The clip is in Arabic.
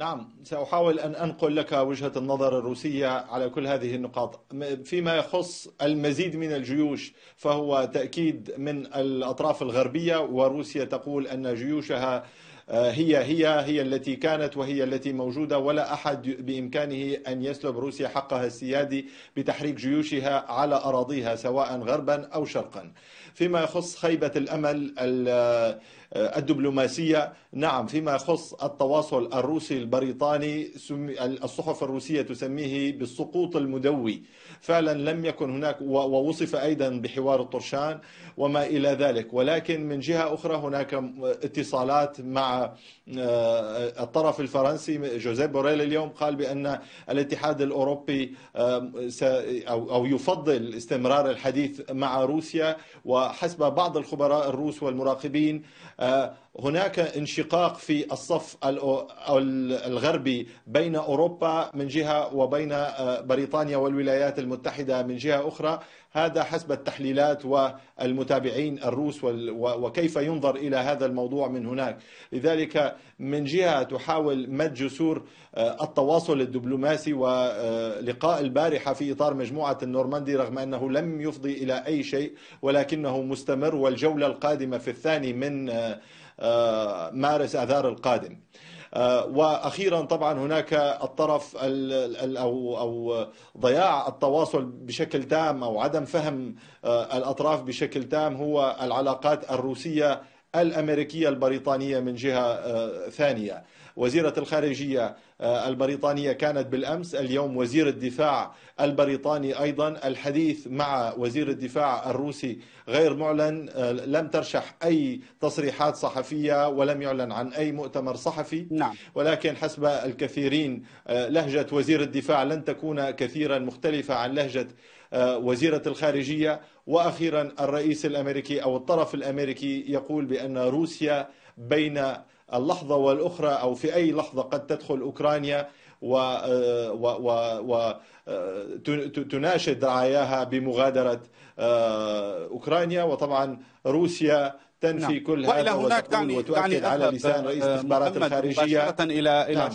نعم سأحاول أن أنقل لك وجهة النظر الروسية على كل هذه النقاط فيما يخص المزيد من الجيوش فهو تأكيد من الأطراف الغربية وروسيا تقول أن جيوشها آه، هي هي هي التي كانت وهي التي موجوده ولا احد بامكانه ان يسلب روسيا حقها السيادي بتحريك جيوشها على اراضيها سواء غربا او شرقا. فيما يخص خيبه الامل آه، الدبلوماسية نعم فيما يخص التواصل الروسي البريطاني الصحف الروسية تسميه بالسقوط المدوي فعلا لم يكن هناك ووصف أيضا بحوار الطرشان وما إلى ذلك ولكن من جهة أخرى هناك اتصالات مع آه، الطرف الفرنسي جوزيف بوريل اليوم قال بأن الاتحاد الأوروبي أو يفضل استمرار الحديث مع روسيا وحسب بعض الخبراء الروس والمراقبين 呃。هناك انشقاق في الصف الغربي بين اوروبا من جهه وبين آه، بريطانيا والولايات المتحده من جهه اخرى هذا حسب التحليلات والمتابعين الروس وكيف ينظر الى هذا الموضوع من هناك لذلك من جهه تحاول مد جسور آه، التواصل الدبلوماسي ولقاء آه، البارحه في اطار مجموعه النورماندي رغم انه لم يفضي الى اي شيء ولكنه مستمر والجوله القادمه في الثاني من آه، مارس آذار القادم آه، واخيرا طبعا هناك الطرف او او ضياع التواصل بشكل تام او عدم فهم آه، الاطراف بشكل تام هو العلاقات الروسيه الأمريكية البريطانية من جهة آه، ثانية وزيرة الخارجية آه، البريطانية كانت بالأمس اليوم وزير الدفاع البريطاني أيضا الحديث مع وزير الدفاع الروسي غير معلن آه، لم ترشح أي تصريحات صحفية ولم يعلن عن أي مؤتمر صحفي نعم. ولكن حسب الكثيرين لهجة وزير الدفاع لن تكون كثيرا مختلفة عن لهجة آه، وزيرة الخارجية وأخيرا الرئيس الأمريكي أو الطرف الأمريكي يقول بأن روسيا بين اللحظة والأخرى أو في أي لحظة قد تدخل أوكرانيا وتناشد آه، آه، رعاياها بمغادرة أوكرانيا وطبعا روسيا تنفي نعم. كل هذا وإلى هناك تعني وتؤكد تعني على لسان رئيس الاستخبارات الخارجية إلى إلى نعم.